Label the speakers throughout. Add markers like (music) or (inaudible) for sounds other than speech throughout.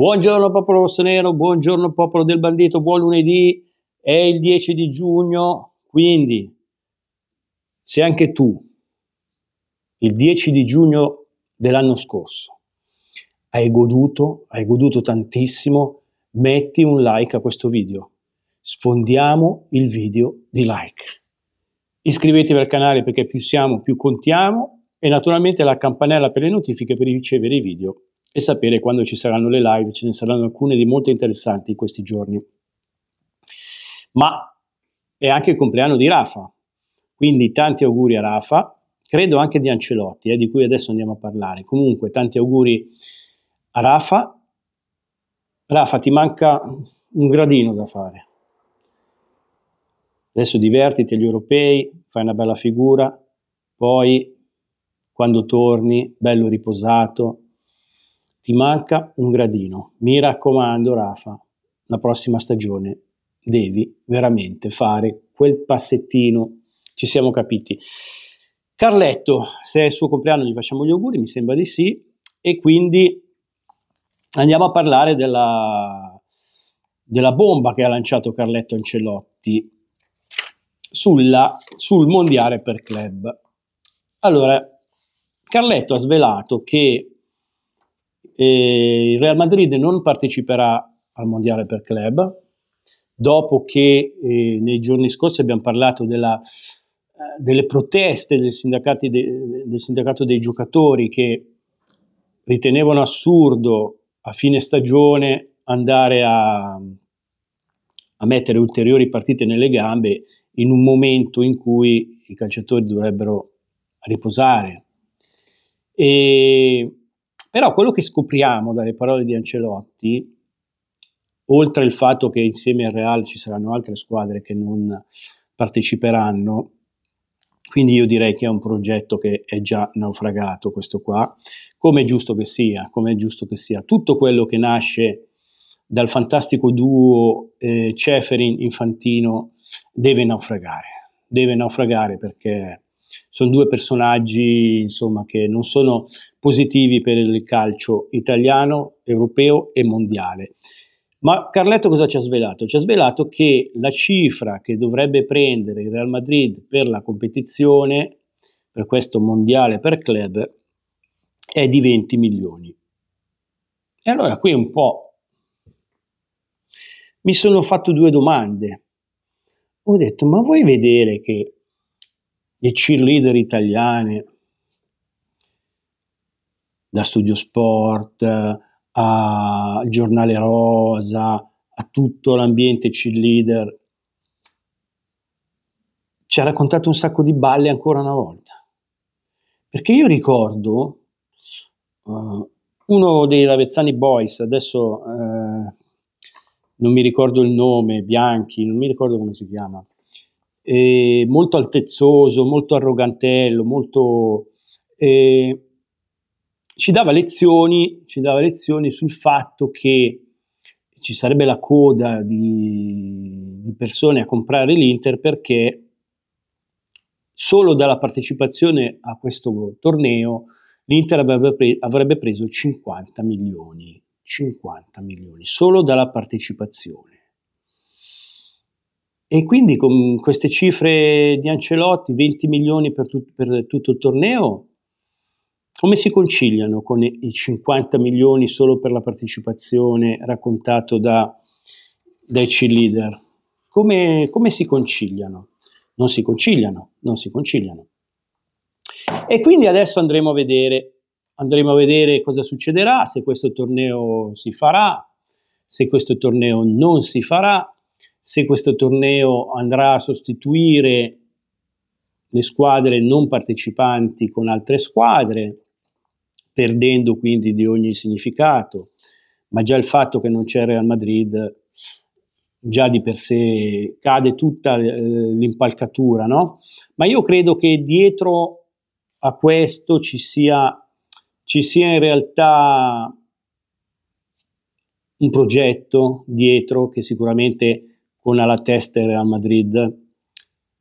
Speaker 1: Buongiorno popolo rossonero, buongiorno popolo del bandito, buon lunedì, è il 10 di giugno, quindi se anche tu il 10 di giugno dell'anno scorso hai goduto, hai goduto tantissimo, metti un like a questo video. Sfondiamo il video di like. Iscrivetevi al canale perché più siamo, più contiamo e naturalmente la campanella per le notifiche per ricevere i video e sapere quando ci saranno le live, ce ne saranno alcune di molto interessanti in questi giorni. Ma è anche il compleanno di Rafa, quindi tanti auguri a Rafa, credo anche di Ancelotti, eh, di cui adesso andiamo a parlare. Comunque, tanti auguri a Rafa. Rafa, ti manca un gradino da fare. Adesso divertiti agli europei, fai una bella figura, poi quando torni, bello riposato, ti manca un gradino. Mi raccomando, Rafa, la prossima stagione devi veramente fare quel passettino. Ci siamo capiti. Carletto, se è il suo compleanno gli facciamo gli auguri, mi sembra di sì, e quindi andiamo a parlare della, della bomba che ha lanciato Carletto Ancelotti sulla, sul mondiale per club. Allora, Carletto ha svelato che e il Real Madrid non parteciperà al mondiale per club, dopo che eh, nei giorni scorsi abbiamo parlato della, eh, delle proteste del, de, del, sindacato dei giocatori che ritenevano assurdo a fine stagione andare a, a, mettere ulteriori partite nelle gambe in un momento in cui i calciatori dovrebbero riposare. E però quello che scopriamo dalle parole di Ancelotti, oltre al fatto che insieme al Real ci saranno altre squadre che non parteciperanno, quindi io direi che è un progetto che è già naufragato questo qua, come è giusto che sia, come è giusto che sia. Tutto quello che nasce dal fantastico duo eh, Ceferin-Infantino deve naufragare, deve naufragare perché sono due personaggi insomma, che non sono positivi per il calcio italiano, europeo e mondiale. Ma Carletto cosa ci ha svelato? Ci ha svelato che la cifra che dovrebbe prendere il Real Madrid per la competizione, per questo mondiale per club, è di 20 milioni. E allora qui un po' mi sono fatto due domande. Ho detto, ma vuoi vedere che le cheerleader italiane, da Studio Sport a Giornale Rosa, a tutto l'ambiente cheerleader, ci ha raccontato un sacco di balle ancora una volta. Perché io ricordo uh, uno dei Lavezzani Boys, adesso uh, non mi ricordo il nome, Bianchi, non mi ricordo come si chiama, eh, molto altezzoso, molto arrogantello, molto, eh, ci, dava lezioni, ci dava lezioni sul fatto che ci sarebbe la coda di, di persone a comprare l'Inter perché solo dalla partecipazione a questo torneo l'Inter avrebbe, pre- avrebbe preso 50 milioni, 50 milioni, solo dalla partecipazione. E quindi con queste cifre di Ancelotti, 20 milioni per, tut- per tutto il torneo, come si conciliano con i 50 milioni solo per la partecipazione raccontato da, dai C-leader? Come, come, si conciliano? Non si conciliano, non si conciliano. E quindi adesso andremo a vedere, andremo a vedere cosa succederà, se questo torneo si farà, se questo torneo non si farà, se questo torneo andrà a sostituire le squadre non partecipanti con altre squadre, perdendo quindi di ogni significato, ma già il fatto che non c'è Real Madrid già di per sé cade tutta eh, l'impalcatura, no? Ma io credo che dietro a questo ci sia, ci sia in realtà un progetto dietro che sicuramente con alla testa il Real Madrid,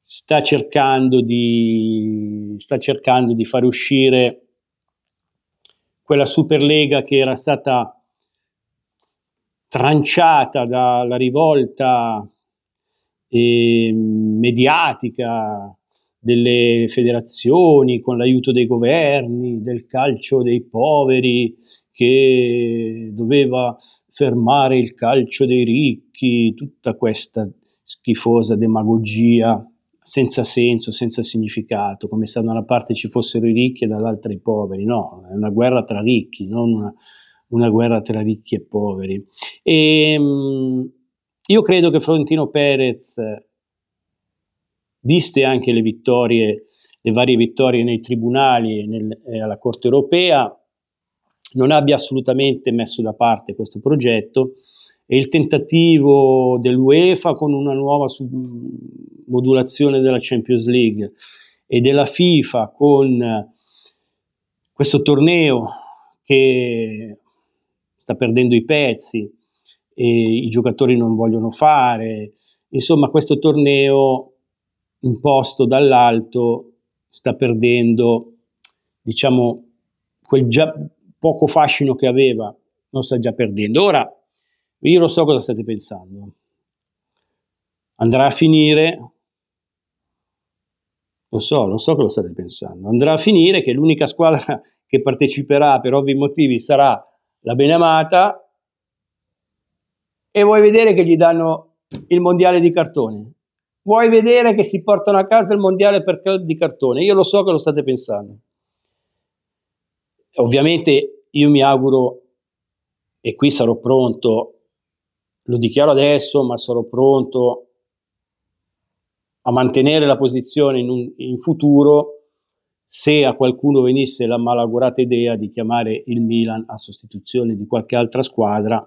Speaker 1: sta cercando di, sta cercando di far uscire quella Superlega che era stata tranciata dalla rivolta eh, mediatica delle federazioni con l'aiuto dei governi, del calcio dei poveri che doveva fermare il calcio dei ricchi, tutta questa schifosa demagogia senza senso, senza significato, come se da una parte ci fossero i ricchi e dall'altra i poveri. No, è una guerra tra ricchi, non una, una guerra tra ricchi e poveri. E, ehm, io credo che Florentino Perez, viste anche le vittorie, le varie vittorie nei tribunali e nel, eh, alla Corte europea, non abbia assolutamente messo da parte questo progetto e il tentativo dell'UEFA con una nuova modulazione della Champions League e della FIFA con eh, questo torneo che sta perdendo i pezzi e i giocatori non vogliono fare, insomma questo torneo imposto dall'alto sta perdendo diciamo quel già poco fascino che aveva lo sta già perdendo. Ora, io lo so cosa state pensando. Andrà a finire, lo so, lo so cosa state pensando, andrà a finire che l'unica squadra (laughs) che parteciperà per ovvi motivi sarà la Benamata e vuoi vedere che gli danno il mondiale di cartone? Vuoi vedere che si portano a casa il mondiale per club di cartone? Io lo so che lo state pensando. Ovviamente io mi auguro, e qui sarò pronto, lo dichiaro adesso, ma sarò pronto a mantenere la posizione in, un, in futuro se a qualcuno venisse la malaugurata idea di chiamare il Milan a sostituzione di qualche altra squadra,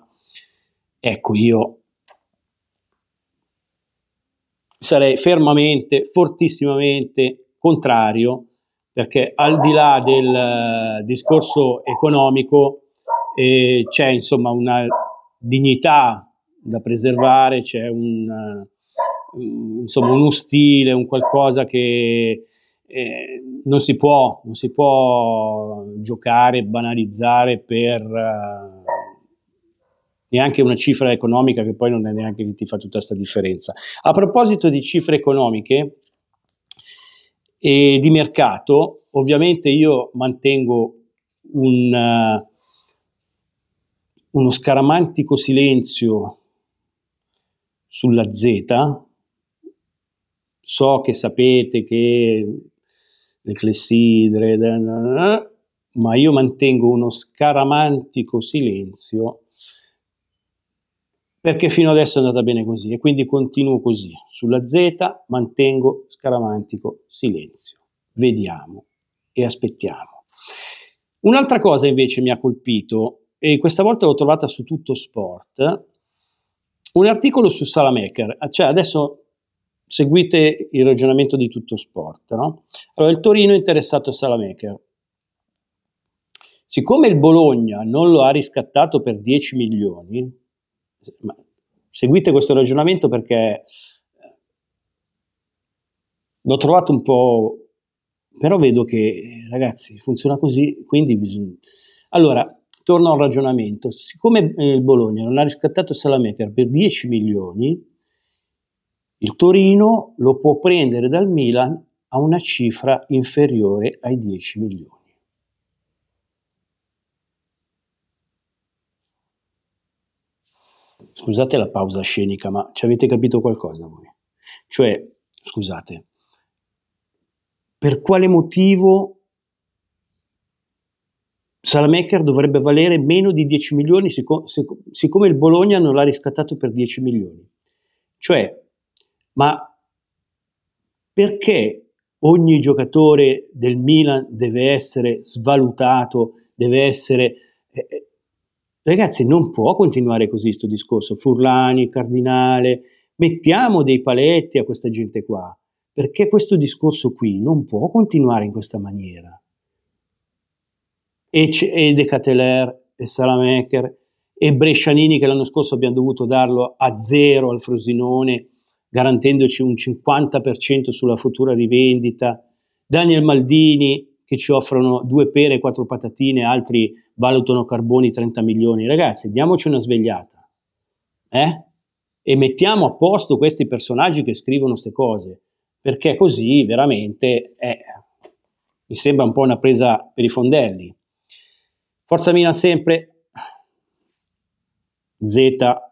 Speaker 1: ecco io sarei fermamente, fortissimamente contrario perché al di là del eh, discorso economico eh, c'è insomma una dignità da preservare, c'è eh, un, insomma, uno stile, un qualcosa che eh, non, si può, non, si può, giocare, banalizzare per eh, neanche una cifra economica che poi non è neanche che ti fa tutta questa differenza. A proposito di cifre economiche, e di mercato, ovviamente io mantengo un, eh, uno scaramantico silenzio sulla Z. So che sapete che le clessidre, ma io mantengo uno scaramantico silenzio perché fino adesso è andata bene così e quindi continuo così. Sulla Z mantengo scaramantico silenzio. Vediamo e aspettiamo. Un'altra cosa invece mi ha colpito, e questa volta l'ho trovata su tutto sport, un articolo su Salamaker. Cioè adesso seguite il ragionamento di tutto sport. No? Allora, il Torino è interessato a Salamaker. Siccome il Bologna non lo ha riscattato per 10 milioni, seguite questo ragionamento perché eh, l'ho trovato un po', però vedo che ragazzi funziona così, quindi bisogna... Allora, torno al ragionamento, siccome eh, il Bologna non ha riscattato Salameter per 10 milioni, il Torino lo può prendere dal Milan a una cifra inferiore ai 10 milioni. Scusate la pausa scenica, ma ci avete capito qualcosa voi? Cioè, scusate, per quale motivo Salamaker dovrebbe valere meno di 10 milioni siccome, siccome il Bologna non l'ha riscattato per 10 milioni? Cioè, ma perché ogni giocatore del Milan deve essere svalutato, deve essere eh, eh Ragazzi, non può continuare così questo discorso. Furlani, Cardinale, mettiamo dei paletti a questa gente qua, perché questo discorso qui non può continuare in questa maniera. E, e De Cateler, e Salamaker, e Brescianini che l'anno scorso abbiamo dovuto darlo a zero al Frosinone, garantendoci un 50% sulla futura rivendita. Daniel Maldini che ci offrono due pere e quattro patatine, altri valutano carboni 30 milioni. Ragazzi, diamoci una svegliata. Eh? E mettiamo a posto questi personaggi che scrivono queste cose, perché così veramente eh, mi sembra un po' una presa per i fondelli. Forza Mina sempre. Z.